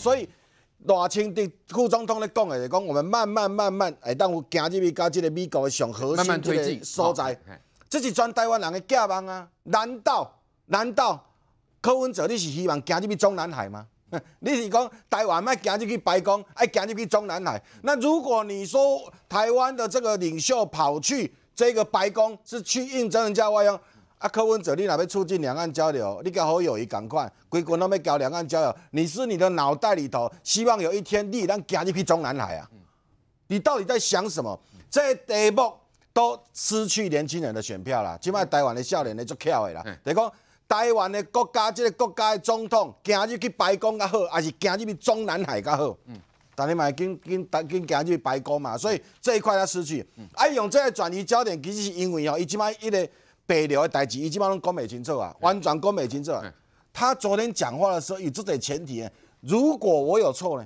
所以，大清的副总统咧讲是讲我们慢慢慢慢，哎，当我行入去搞这个美国上核心这个所在，这是全台湾人的愿望啊！难道难道，柯文哲你是希望行入去中南海吗？你是讲台湾卖行入去白宫，要行入去中南海？那如果你说台湾的这个领袖跑去这个白宫，是去应征人家外佣？啊，柯文者，你若要促进两岸交流？你搞好友谊赶快。规谷拢要搞两岸交流，你是你的脑袋里头希望有一天你能行入去中南海啊？你到底在想什么？个题目都失去年轻人的选票了，即摆台湾的少年的就翘的啦。得讲台湾的国家，这个国家的总统行入去白宫较好，还是行入去中南海较好？嗯，但你嘛，经经经行入去白宫嘛，所以这一块他失去。哎，用这个转移焦点，其实是因为哦，伊即摆一个。北了的代志，伊本上拢讲袂清楚啊，完全讲袂清楚。他昨天讲话的时候，有这个前提：，如果我有错呢，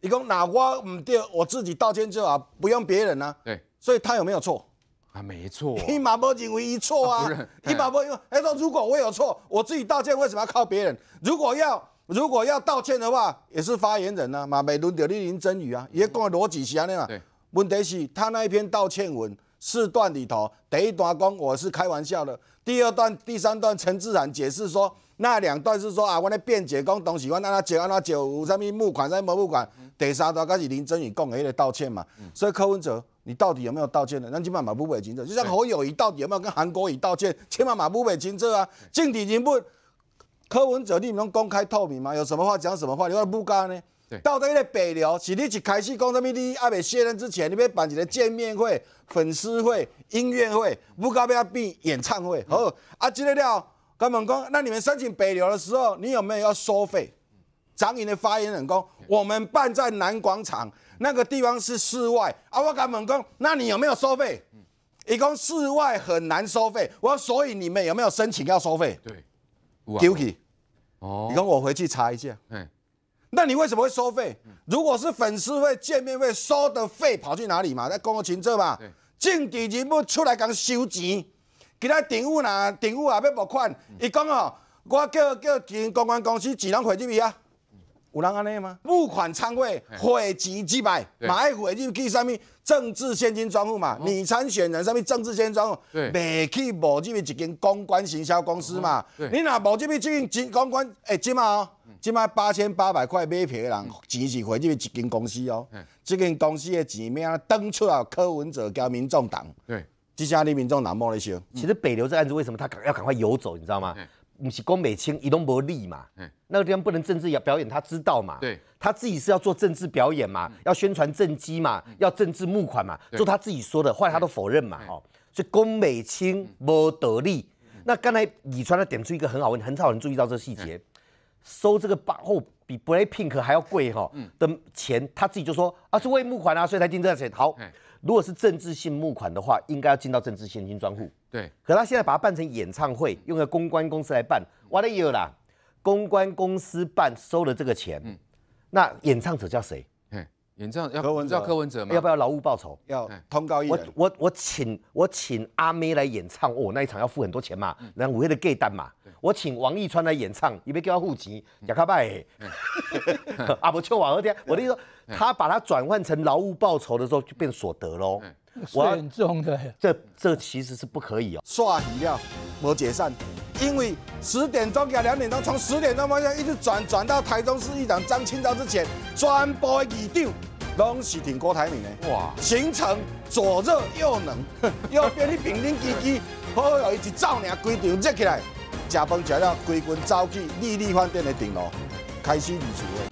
伊讲哪我唔对，我自己道歉就好，不用别人啊。对，所以他有没有错？啊，没错。伊马保认为一错啊，伊马保因为他说，如果我有错，我自己道歉，为什么要靠别人？如果要如果要道歉的话，也是发言人啊，马美伦、刘丽玲、曾宇啊，也讲逻辑是安尼啊。对，问题是，他那一篇道歉文。四段里头，第一段讲我是开玩笑的，第二段、第三段陈志涵解释说那两段是说啊，我那辩解讲东西，我那他讲啊有什么木款什么募款，第三段开始林真宇讲 A 的道歉嘛，所以柯文哲你到底有没有道歉的？那起码马不伟亲自，就像侯友谊到底有没有跟韩国瑜道歉？起码马不伟亲自啊，尽底人不？柯文哲你能公开透明吗？有什么话讲什么话？你要不干呢？到这个北流，是你一开始讲什么？你阿爸卸任之前，你别办几个见面会、粉丝会、音乐会，不搞不要办演唱会。哦，阿记得了。干部工，那你们申请北流的时候，你有没有要收费？张颖的发言人讲，我们办在南广场那个地方是室外。阿我干部工，那你有没有收费？一共室外很难收费。我所以你们有没有申请要收费？对，丢给哦，你跟我回去查一下。嗯。那你为什么会收费？如果是粉丝会、见面会收的费跑去哪里嘛？在公共群这嘛？进底级部出来刚收钱，其他顶务呐、顶务也要募款，伊讲哦，我叫叫一公关公司自动汇入去啊。有人安尼吗？付款仓位汇集几百，买股已去上面政治现金专户嘛，你参选人上面政治现金专户，对，没去无这边一间公关行销公司嘛。你若无这边一间公关，哎，即哦，即卖八千八百块买票的人，钱是汇这边一间公司哦。这间公司的钱名登出来，柯文哲跟民众党，对，只下你民众党无咧烧。其实北流这案子为什么他赶要赶快游走，你知道吗？不是龚美清伊拢无利嘛？嗯，那个地方不能政治要表演，他知道嘛？对，他自己是要做政治表演嘛？要宣传政绩嘛？要政治募款嘛？就他自己说的，后来他都否认嘛？哦，所以龚美清无得利。那刚才李川他点出一个很好问题，很少人注意到这细节，收这个八亿比《b r e c k i n k 还要贵哈的钱，他自己就说啊，是为募款啊，所以才定这钱。好。如果是政治性募款的话，应该要进到政治现金专户。对，可他现在把它办成演唱会，用个公关公司来办，完了有啦，公关公司办收了这个钱，嗯，那演唱者叫谁？演唱要柯文哲，要不要劳务报酬？要通告艺人，我我我请我请阿妹来演唱，我那一场要付很多钱嘛，那五月的 g a y 单嘛。我请王一川来演唱，你别给我付钱，也卡拜。啊，不唱完后天，我跟你说，他把它转换成劳务报酬的时候，就变所得喽。十很重的，这这其实是不可以哦。刷雨了，我解散，因为十点钟加两点钟，从十点钟方向一直转转到台中市议长张清芳之前全部的议长拢是听郭台铭的。哇，形成左热右冷，要 变你平平机机，好好的一起照亮规条热起来。加饭加料，规群走去丽丽饭店的顶楼，开始演出。